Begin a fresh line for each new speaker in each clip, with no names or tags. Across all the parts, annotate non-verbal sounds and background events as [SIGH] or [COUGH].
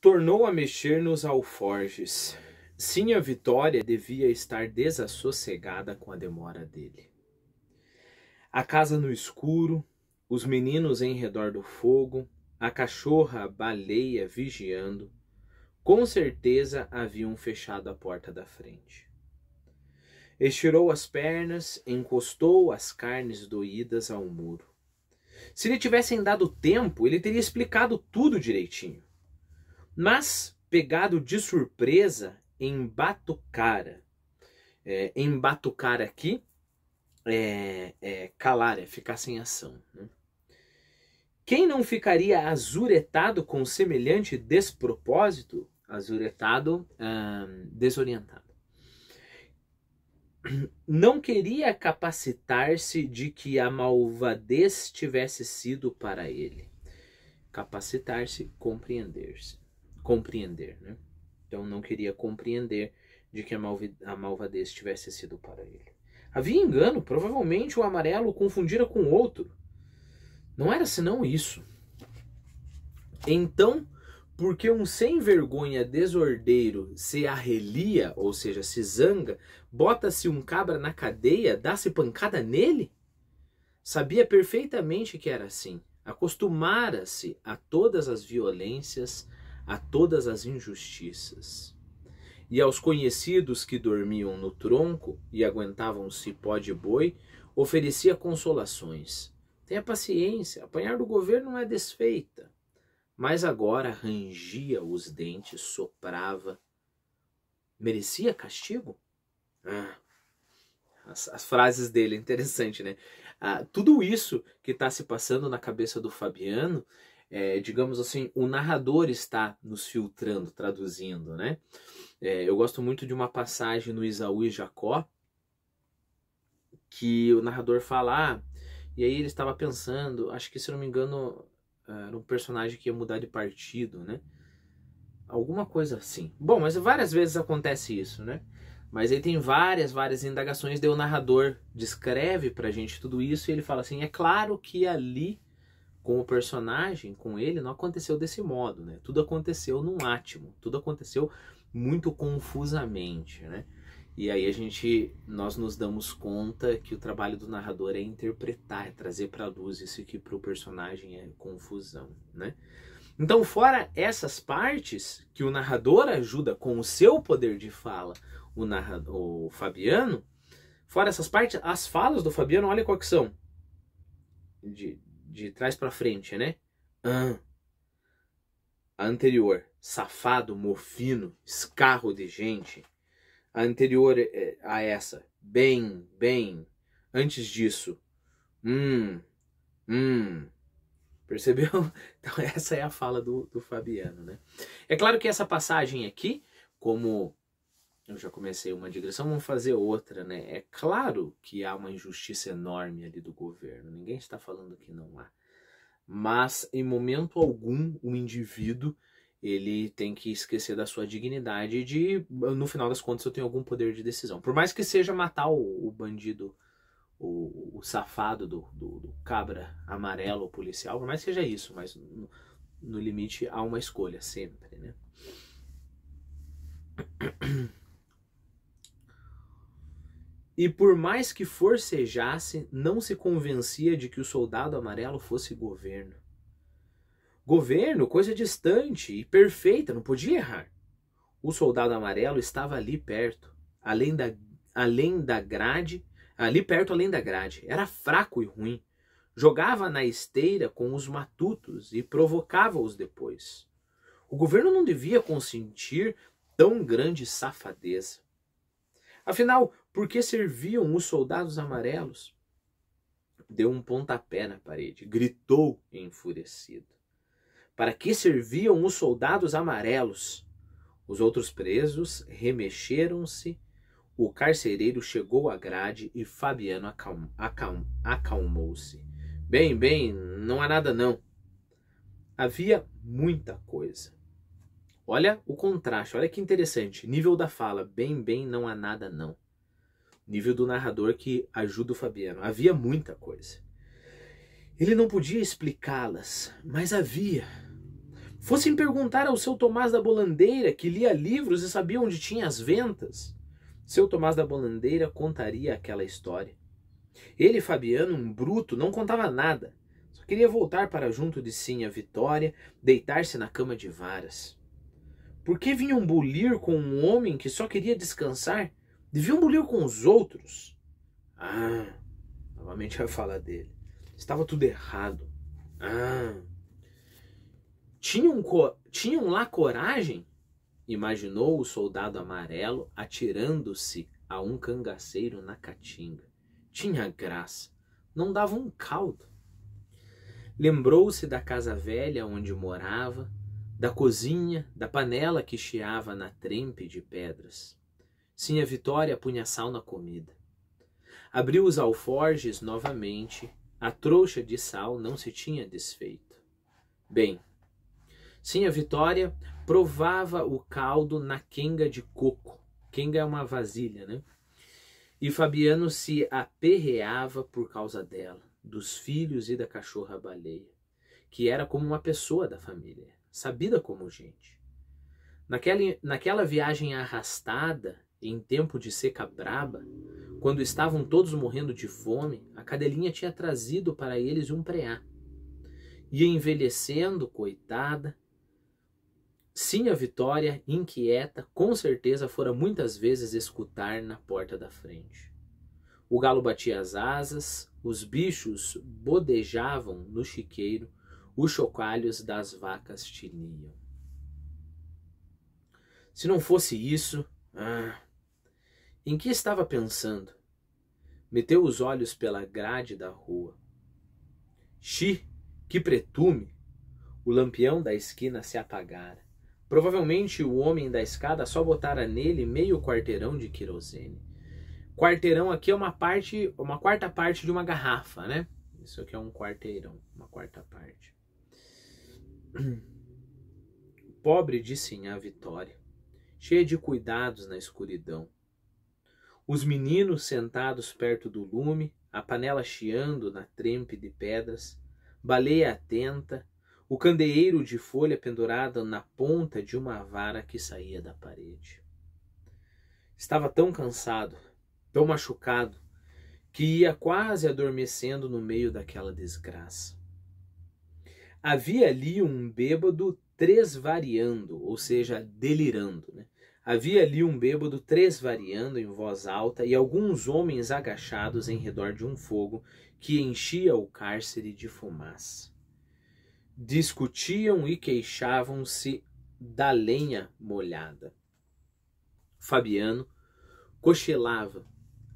tornou a mexer nos alforjes. Sim, a vitória devia estar desassossegada com a demora dele. A casa no escuro, os meninos em redor do fogo, a cachorra baleia vigiando, com certeza haviam fechado a porta da frente. Estirou as pernas, encostou as carnes doídas ao muro. Se lhe tivessem dado tempo, ele teria explicado tudo direitinho. Mas, pegado de surpresa, em Batucara. É, em Batucara aqui, é, é, calar, é ficar sem ação. Né? Quem não ficaria azuretado com semelhante despropósito? Azuretado, hum, desorientado. Não queria capacitar-se de que a malvadez tivesse sido para ele. Capacitar-se, compreender-se compreender, né? Então não queria compreender de que a, malvi, a malvadez tivesse sido para ele. Havia engano, provavelmente o amarelo o confundira com outro. Não era senão isso. Então, porque um sem vergonha desordeiro se arrelia, ou seja, se zanga, bota-se um cabra na cadeia, dá-se pancada nele? Sabia perfeitamente que era assim. Acostumara-se a todas as violências a todas as injustiças. E aos conhecidos que dormiam no tronco e aguentavam cipó de boi, oferecia consolações. Tenha paciência, apanhar do governo não é desfeita. Mas agora rangia os dentes, soprava. Merecia castigo? Ah, as, as frases dele, é interessante, né? Ah, tudo isso que está se passando na cabeça do Fabiano é, digamos assim, o narrador está nos filtrando, traduzindo, né? É, eu gosto muito de uma passagem no Isaú e Jacó, que o narrador fala, ah, e aí ele estava pensando, acho que se não me engano, ah, era um personagem que ia mudar de partido, né? Alguma coisa assim. Bom, mas várias vezes acontece isso, né? Mas aí tem várias, várias indagações, daí o narrador descreve pra gente tudo isso e ele fala assim: é claro que ali com o personagem, com ele, não aconteceu desse modo, né? Tudo aconteceu num átimo, tudo aconteceu muito confusamente, né? E aí a gente, nós nos damos conta que o trabalho do narrador é interpretar, é trazer para luz isso que para o personagem é confusão, né? Então, fora essas partes que o narrador ajuda com o seu poder de fala, o, narrador, o Fabiano, fora essas partes, as falas do Fabiano, olha qual que são. De, de trás para frente, né? Ah. A anterior, safado, mofino, escarro de gente. A anterior eh, eh, a essa, bem, bem. Antes disso, hum, hum. Percebeu? [LAUGHS] Então essa é a fala do, do Fabiano, né? É claro que essa passagem aqui, como eu já comecei uma digressão, vamos fazer outra, né? É claro que há uma injustiça enorme ali do governo, ninguém está falando que não há. Mas em momento algum o indivíduo ele tem que esquecer da sua dignidade de no final das contas eu tenho algum poder de decisão. Por mais que seja matar o, o bandido, o, o safado do, do, do, cabra amarelo policial, por mais que seja isso, mas no, no limite há uma escolha sempre, né? E por mais que forcejasse, não se convencia de que o soldado amarelo fosse governo. Governo, coisa distante e perfeita, não podia errar. O soldado amarelo estava ali perto, além da, além da grade, ali perto além da grade. Era fraco e ruim. Jogava na esteira com os matutos e provocava-os depois. O governo não devia consentir tão grande safadeza. Afinal, porque serviam os soldados amarelos. Deu um pontapé na parede, gritou enfurecido. Para que serviam os soldados amarelos? Os outros presos remexeram-se. O carcereiro chegou à grade e Fabiano acalm, acalm, acalmou-se. Bem, bem, não há nada não. Havia muita coisa. Olha o contraste, olha que interessante. Nível da fala. Bem, bem, não há nada não nível do narrador que ajuda o Fabiano. Havia muita coisa. Ele não podia explicá-las, mas havia. Fossem perguntar ao seu Tomás da Bolandeira, que lia livros e sabia onde tinha as ventas. Seu Tomás da Bolandeira contaria aquela história. Ele, Fabiano, um bruto, não contava nada. Só queria voltar para junto de a Vitória, deitar-se na cama de varas. Por que vinham bulir com um homem que só queria descansar Deviam bulir com os outros. Ah, novamente vai falar dele. Estava tudo errado. Ah. Tinham, tinham lá coragem? Imaginou o soldado amarelo atirando-se a um cangaceiro na caatinga. Tinha graça. Não dava um caldo. Lembrou-se da casa velha onde morava, da cozinha, da panela que chiava na trempe de pedras. Sim, a vitória punha sal na comida. Abriu os alforjes novamente. A trouxa de sal não se tinha desfeito. Bem, sim, a vitória provava o caldo na quenga de coco. Quenga é uma vasilha, né? E Fabiano se aperreava por causa dela, dos filhos e da cachorra baleia, que era como uma pessoa da família, sabida como gente. Naquela, naquela viagem arrastada em tempo de seca braba, quando estavam todos morrendo de fome, a cadelinha tinha trazido para eles um preá. Ia envelhecendo, coitada. Sim, a Vitória, inquieta, com certeza fora muitas vezes escutar na porta da frente. O galo batia as asas, os bichos bodejavam no chiqueiro, os chocalhos das vacas tiniam. Se não fosse isso, ah, em que estava pensando? Meteu os olhos pela grade da rua. Xi, que pretume! O lampião da esquina se apagara. Provavelmente o homem da escada só botara nele meio quarteirão de querosene. Quarteirão aqui é uma parte, uma quarta parte de uma garrafa, né? Isso aqui é um quarteirão, uma quarta parte. [CLEARS THROAT] pobre de em a vitória, cheia de cuidados na escuridão os meninos sentados perto do lume, a panela chiando na trempe de pedras, baleia atenta, o candeeiro de folha pendurado na ponta de uma vara que saía da parede. Estava tão cansado, tão machucado, que ia quase adormecendo no meio daquela desgraça. Havia ali um bêbado tresvariando, ou seja, delirando. Né? Havia ali um bêbado variando em voz alta e alguns homens agachados em redor de um fogo que enchia o cárcere de fumaça. Discutiam e queixavam-se da lenha molhada. Fabiano cochilava,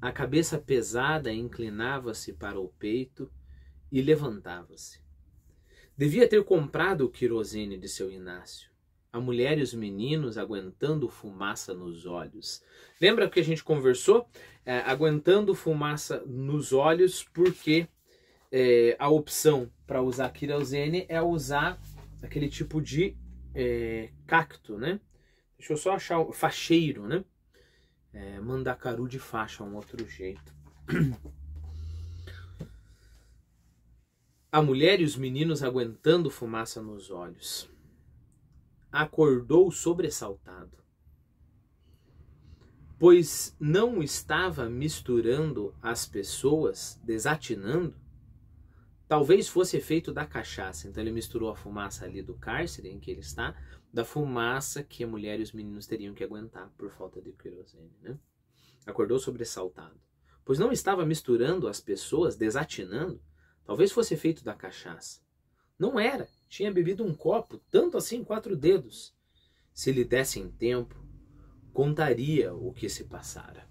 a cabeça pesada inclinava-se para o peito e levantava-se. Devia ter comprado o querosene de seu Inácio a mulher e os meninos aguentando fumaça nos olhos. Lembra que a gente conversou? É, aguentando fumaça nos olhos, porque é, a opção para usar querosene é usar aquele tipo de é, cacto, né? Deixa eu só achar o facheiro, né? É, mandacaru de faixa, um outro jeito. [CLEARS THROAT] A mulher e os meninos aguentando fumaça nos olhos acordou sobressaltado, pois não estava misturando as pessoas, desatinando. Talvez fosse efeito da cachaça, então ele misturou a fumaça ali do cárcere em que ele está, da fumaça que a mulher e os meninos teriam que aguentar por falta de querosene, né? Acordou sobressaltado, pois não estava misturando as pessoas, desatinando. Talvez fosse efeito da cachaça. Não era tinha bebido um copo, tanto assim quatro dedos. Se lhe dessem tempo, contaria o que se passara.